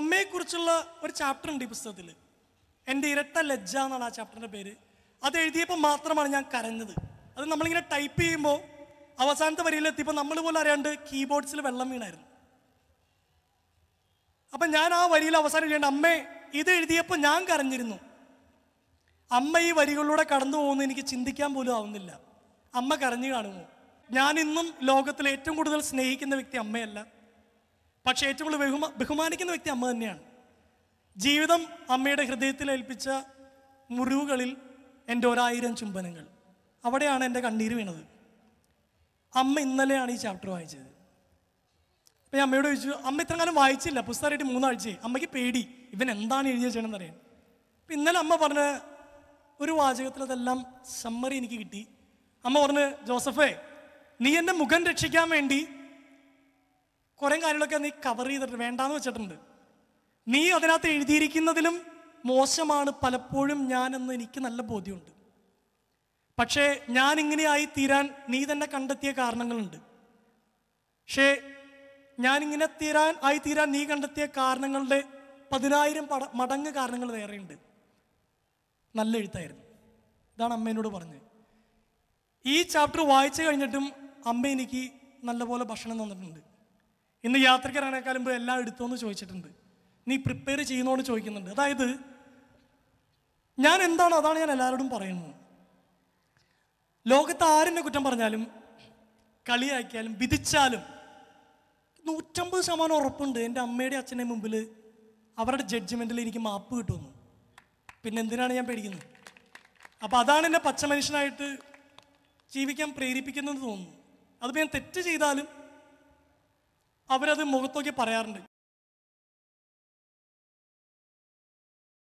അമ്മയെക്കുറിച്ചുള്ള ഒരു ചാപ്റ്റർ ഉണ്ട് ഈ പുസ്തകത്തിൽ എൻ്റെ ഇരട്ട ലജ്ജ എന്നാണ് ആ ചാപ്റ്ററിൻ്റെ പേര് അത് എഴുതിയപ്പോൾ മാത്രമാണ് ഞാൻ കരഞ്ഞത് അത് നമ്മളിങ്ങനെ ടൈപ്പ് ചെയ്യുമ്പോൾ അവസാനത്തെ വരിയിലെത്തിയപ്പോൾ നമ്മൾ പോലും അറിയാണ്ട് കീബോർഡ്സിൽ വെള്ളം വീണായിരുന്നു അപ്പം ഞാൻ ആ വരിയിൽ അവസാനം ചെയ്യേണ്ട അമ്മ ഇത് എഴുതിയപ്പോൾ ഞാൻ കരഞ്ഞിരുന്നു അമ്മ ഈ വരികളിലൂടെ കടന്നു പോകുന്ന എനിക്ക് ചിന്തിക്കാൻ പോലും ആവുന്നില്ല അമ്മ കരഞ്ഞു കാണുമോ ഞാൻ ഇന്നും ലോകത്തിൽ ഏറ്റവും കൂടുതൽ സ്നേഹിക്കുന്ന വ്യക്തി അമ്മയല്ല പക്ഷേ ഏറ്റവും കൂടുതൽ ബഹുമാ ബഹുമാനിക്കുന്ന വ്യക്തി അമ്മ തന്നെയാണ് ജീവിതം അമ്മയുടെ ഹൃദയത്തിൽ ഏൽപ്പിച്ച മുറിവുകളിൽ എൻ്റെ ഒരായിരം ചുംബനങ്ങൾ അവിടെയാണ് എൻ്റെ കണ്ണീര് വീണത് അമ്മ ഇന്നലെയാണ് ഈ ചാപ്റ്റർ വായിച്ചത് അപ്പം ഞാൻ അമ്മയോട് ചോദിച്ചു അമ്മ ഇത്ര കാലം വായിച്ചില്ല പുസ്തകമായിട്ട് മൂന്നാഴ്ചയായി അമ്മയ്ക്ക് പേടി ഇവൻ എന്താണ് എഴുതി ചെയ്യണമെന്ന് അറിയാൻ അപ്പം ഇന്നലെ അമ്മ പറഞ്ഞ ഒരു വാചകത്തിൽ അതെല്ലാം സമ്മറി എനിക്ക് കിട്ടി അമ്മ പറഞ്ഞ് ജോസഫേ നീ എൻ്റെ മുഖം രക്ഷിക്കാൻ വേണ്ടി കുറേ കാര്യങ്ങളൊക്കെ നീ കവർ ചെയ്തിട്ട് വേണ്ടാന്ന് വെച്ചിട്ടുണ്ട് നീ അതിനകത്ത് എഴുതിയിരിക്കുന്നതിലും മോശമാണ് പലപ്പോഴും ഞാനെന്ന് എനിക്ക് നല്ല ബോധ്യമുണ്ട് പക്ഷേ ഞാൻ ഇങ്ങനെയായി തീരാൻ നീ തന്നെ കണ്ടെത്തിയ കാരണങ്ങളുണ്ട് പക്ഷേ ഞാനിങ്ങനെ തീരാൻ ആയി തീരാൻ നീ കണ്ടെത്തിയ കാരണങ്ങളുടെ പതിനായിരം പട മടങ്ങ് കാരണങ്ങൾ വേറെയുണ്ട് നല്ല എഴുത്തായിരുന്നു ഇതാണ് അമ്മേനോട് പറഞ്ഞത് ഈ ചാപ്റ്റർ വായിച്ചു കഴിഞ്ഞിട്ടും അമ്മ എനിക്ക് നല്ലപോലെ ഭക്ഷണം തന്നിട്ടുണ്ട് ഇന്ന് യാത്രയ്ക്ക് ഇറങ്ങണേക്കാൾ എല്ലാം എല്ലാം എടുത്തോന്ന് ചോദിച്ചിട്ടുണ്ട് നീ പ്രിപ്പയർ ചെയ്യുന്നോന്ന് ചോദിക്കുന്നുണ്ട് അതായത് ഞാൻ എന്താണ് അതാണ് ഞാൻ എല്ലാവരോടും പറയുന്നത് ലോകത്ത് ആരെന്നെ കുറ്റം പറഞ്ഞാലും കളിയാക്കിയാലും വിധിച്ചാലും നൂറ്റമ്പത് ശതമാനം ഉറപ്പുണ്ട് എൻ്റെ അമ്മയുടെ അച്ഛൻ്റെ മുമ്പിൽ അവരുടെ ജഡ്ജ്മെൻറ്റിൽ എനിക്ക് മാപ്പ് കിട്ടുമെന്ന് പിന്നെ എന്തിനാണ് ഞാൻ പേടിക്കുന്നത് അപ്പോൾ അതാണ് എന്നെ പച്ച മനുഷ്യനായിട്ട് ജീവിക്കാൻ പ്രേരിപ്പിക്കുന്നതെന്ന് തോന്നുന്നു അതിപ്പോൾ ഞാൻ തെറ്റ് ചെയ്താലും അവരത് മുഖത്തോക്കി പറയാറുണ്ട്